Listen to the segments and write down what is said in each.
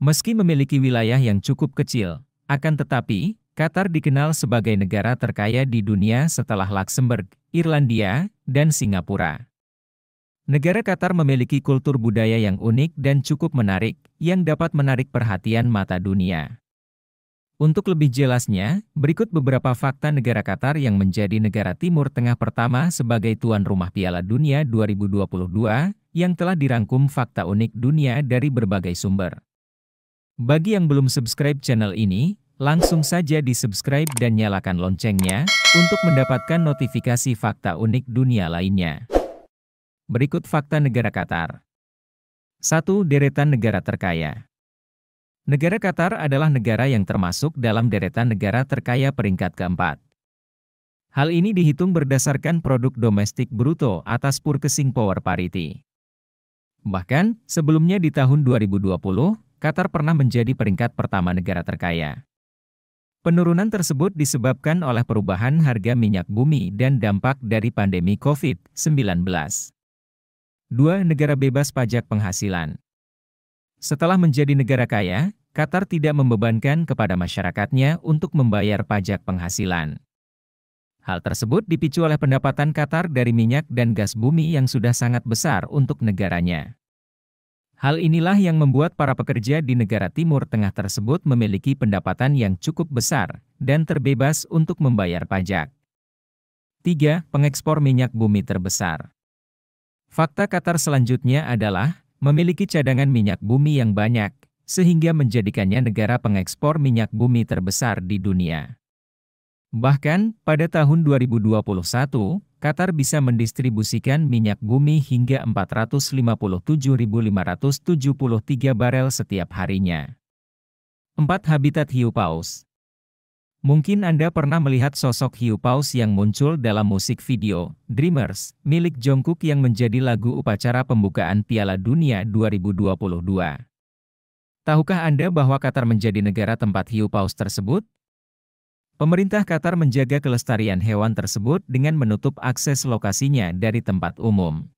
Meski memiliki wilayah yang cukup kecil, akan tetapi, Qatar dikenal sebagai negara terkaya di dunia setelah Luxembourg, Irlandia, dan Singapura. Negara Qatar memiliki kultur budaya yang unik dan cukup menarik, yang dapat menarik perhatian mata dunia. Untuk lebih jelasnya, berikut beberapa fakta negara Qatar yang menjadi negara Timur Tengah pertama sebagai tuan rumah Piala Dunia 2022 yang telah dirangkum fakta unik dunia dari berbagai sumber. Bagi yang belum subscribe channel ini, langsung saja di subscribe dan nyalakan loncengnya, untuk mendapatkan notifikasi fakta unik dunia lainnya. Berikut fakta negara Qatar. 1. Deretan negara terkaya. Negara Qatar adalah negara yang termasuk dalam deretan negara terkaya peringkat keempat. Hal ini dihitung berdasarkan produk domestik bruto atas purchasing power parity. Bahkan, sebelumnya di tahun 2020, Qatar pernah menjadi peringkat pertama negara terkaya. Penurunan tersebut disebabkan oleh perubahan harga minyak bumi dan dampak dari pandemi COVID-19. Dua negara bebas pajak penghasilan. Setelah menjadi negara kaya, Qatar tidak membebankan kepada masyarakatnya untuk membayar pajak penghasilan. Hal tersebut dipicu oleh pendapatan Qatar dari minyak dan gas bumi yang sudah sangat besar untuk negaranya. Hal inilah yang membuat para pekerja di negara Timur Tengah tersebut memiliki pendapatan yang cukup besar dan terbebas untuk membayar pajak. 3. Pengekspor minyak bumi terbesar. Fakta Qatar selanjutnya adalah memiliki cadangan minyak bumi yang banyak, sehingga menjadikannya negara pengekspor minyak bumi terbesar di dunia. Bahkan, pada tahun 2021, Qatar bisa mendistribusikan minyak bumi hingga 457.573 barel setiap harinya. 4. Habitat hiu paus Mungkin Anda pernah melihat sosok hiu paus yang muncul dalam musik video, Dreamers, milik Jungkook yang menjadi lagu upacara pembukaan Piala Dunia 2022. Tahukah Anda bahwa Qatar menjadi negara tempat hiu paus tersebut? Pemerintah Qatar menjaga kelestarian hewan tersebut dengan menutup akses lokasinya dari tempat umum.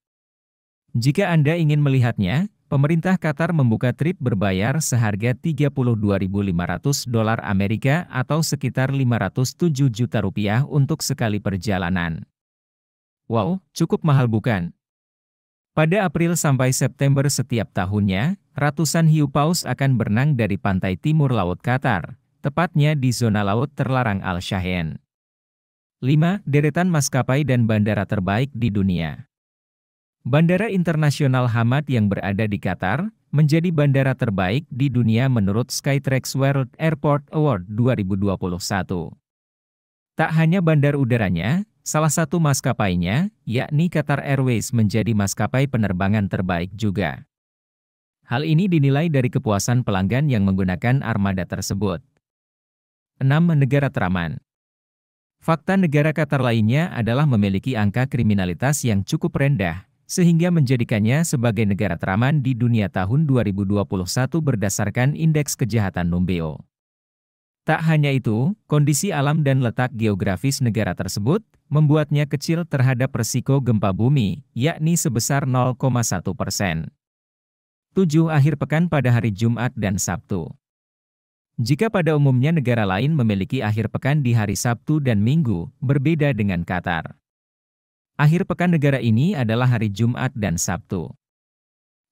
Jika Anda ingin melihatnya, pemerintah Qatar membuka trip berbayar seharga 32.500 dolar Amerika atau sekitar 507 juta rupiah untuk sekali perjalanan. Wow, cukup mahal bukan? Pada April sampai September setiap tahunnya, ratusan hiu paus akan berenang dari pantai timur laut Qatar, tepatnya di zona laut terlarang Al-Shahen. 5. Deretan maskapai dan bandara terbaik di dunia. Bandara Internasional Hamad yang berada di Qatar menjadi bandara terbaik di dunia menurut Skytrax World Airport Award 2021. Tak hanya bandar udaranya, salah satu maskapainya, yakni Qatar Airways menjadi maskapai penerbangan terbaik juga. Hal ini dinilai dari kepuasan pelanggan yang menggunakan armada tersebut. 6 negara teraman. Fakta negara Qatar lainnya adalah memiliki angka kriminalitas yang cukup rendah, sehingga menjadikannya sebagai negara teraman di dunia tahun 2021 berdasarkan Indeks Kejahatan Numbeo. Tak hanya itu, kondisi alam dan letak geografis negara tersebut membuatnya kecil terhadap resiko gempa bumi, yakni sebesar 0,1 persen. 7 akhir pekan pada hari Jumat dan Sabtu. Jika pada umumnya negara lain memiliki akhir pekan di hari Sabtu dan Minggu, berbeda dengan Qatar. Akhir pekan negara ini adalah hari Jumat dan Sabtu.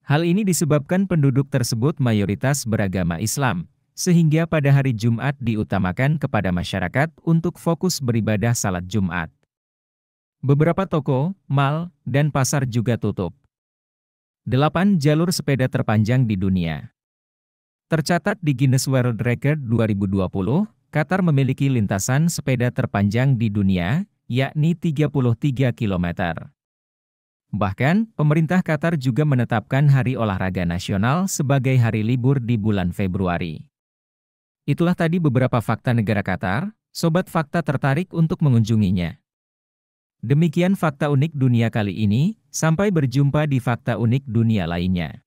Hal ini disebabkan penduduk tersebut mayoritas beragama Islam, sehingga pada hari Jumat diutamakan kepada masyarakat untuk fokus beribadah salat Jumat. Beberapa toko, mal, dan pasar juga tutup. 8 jalur sepeda terpanjang di dunia. Tercatat di Guinness World Record 2020, Qatar memiliki lintasan sepeda terpanjang di dunia, yakni 33 km. Bahkan, pemerintah Qatar juga menetapkan Hari Olahraga Nasional sebagai hari libur di bulan Februari. Itulah tadi beberapa fakta negara Qatar, sobat fakta tertarik untuk mengunjunginya. Demikian fakta unik dunia kali ini, sampai berjumpa di fakta unik dunia lainnya.